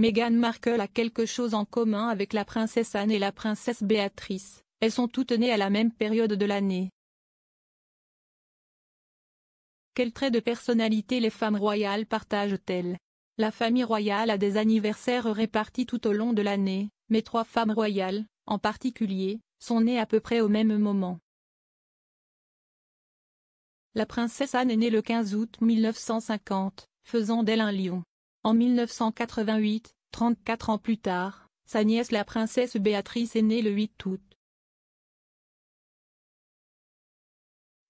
Meghan Markle a quelque chose en commun avec la princesse Anne et la princesse Béatrice, elles sont toutes nées à la même période de l'année. Quels traits de personnalité les femmes royales partagent-elles La famille royale a des anniversaires répartis tout au long de l'année, mais trois femmes royales, en particulier, sont nées à peu près au même moment. La princesse Anne est née le 15 août 1950, faisant d'elle un lion. En 1988, 34 ans plus tard, sa nièce la princesse Béatrice est née le 8 août.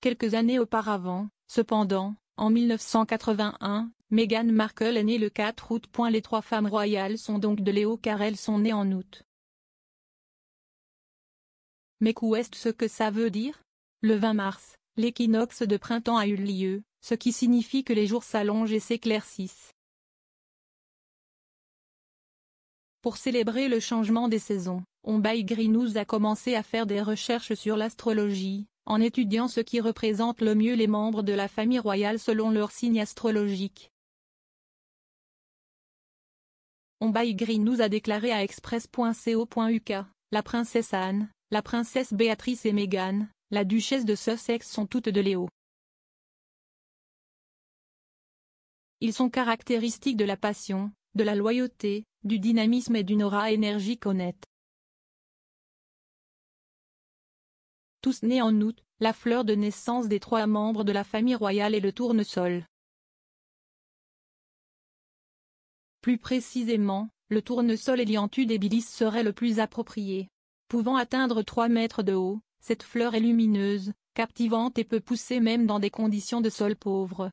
Quelques années auparavant, cependant, en 1981, Meghan Markle est née le 4 août. Les trois femmes royales sont donc de Léo car elles sont nées en août. Mais qu'est-ce ce que ça veut dire Le 20 mars, l'équinoxe de printemps a eu lieu, ce qui signifie que les jours s'allongent et s'éclaircissent. Pour célébrer le changement des saisons, Ombay nous a commencé à faire des recherches sur l'astrologie, en étudiant ce qui représente le mieux les membres de la famille royale selon leur signe astrologique. Ombay Greenous a déclaré à express.co.uk, la princesse Anne, la princesse Béatrice et Meghan, la duchesse de Sussex sont toutes de Léo. Ils sont caractéristiques de la passion, de la loyauté, du dynamisme et d'une aura énergique honnête. Tous nés en août, la fleur de naissance des trois membres de la famille royale est le tournesol. Plus précisément, le tournesol Eliantu d'ébilis serait le plus approprié. Pouvant atteindre 3 mètres de haut, cette fleur est lumineuse, captivante et peut pousser même dans des conditions de sol pauvre.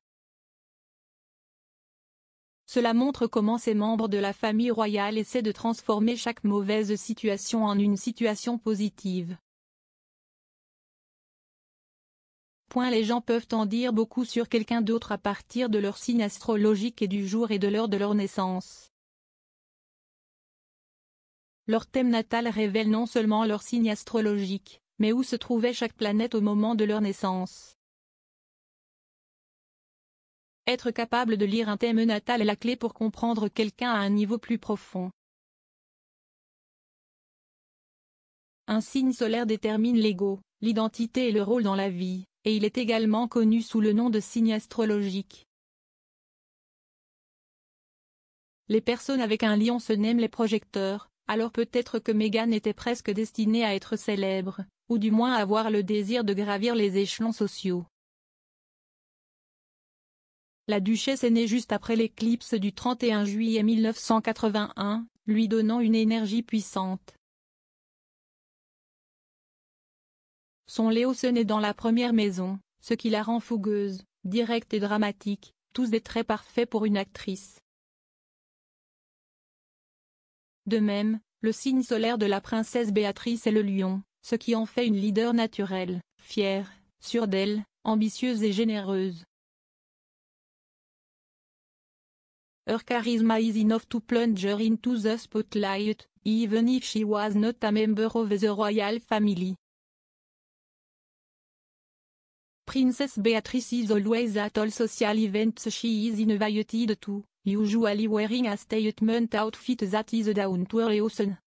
Cela montre comment ces membres de la famille royale essaient de transformer chaque mauvaise situation en une situation positive. Point les gens peuvent en dire beaucoup sur quelqu'un d'autre à partir de leur signe astrologique et du jour et de l'heure de leur naissance. Leur thème natal révèle non seulement leur signe astrologique, mais où se trouvait chaque planète au moment de leur naissance. Être capable de lire un thème natal est la clé pour comprendre quelqu'un à un niveau plus profond. Un signe solaire détermine l'ego, l'identité et le rôle dans la vie, et il est également connu sous le nom de signe astrologique. Les personnes avec un lion se n'aiment les projecteurs, alors peut-être que Meghan était presque destinée à être célèbre, ou du moins à avoir le désir de gravir les échelons sociaux. La duchesse est née juste après l'éclipse du 31 juillet 1981, lui donnant une énergie puissante. Son Léo se naît dans la première maison, ce qui la rend fougueuse, directe et dramatique, tous des traits parfaits pour une actrice. De même, le signe solaire de la princesse Béatrice est le lion, ce qui en fait une leader naturelle, fière, sûre d'elle, ambitieuse et généreuse. Her charisma is enough to plunge her into the spotlight, even if she was not a member of the royal family. Princess Beatrice is always at all social events she is invited to, usually wearing a statement outfit that is down to her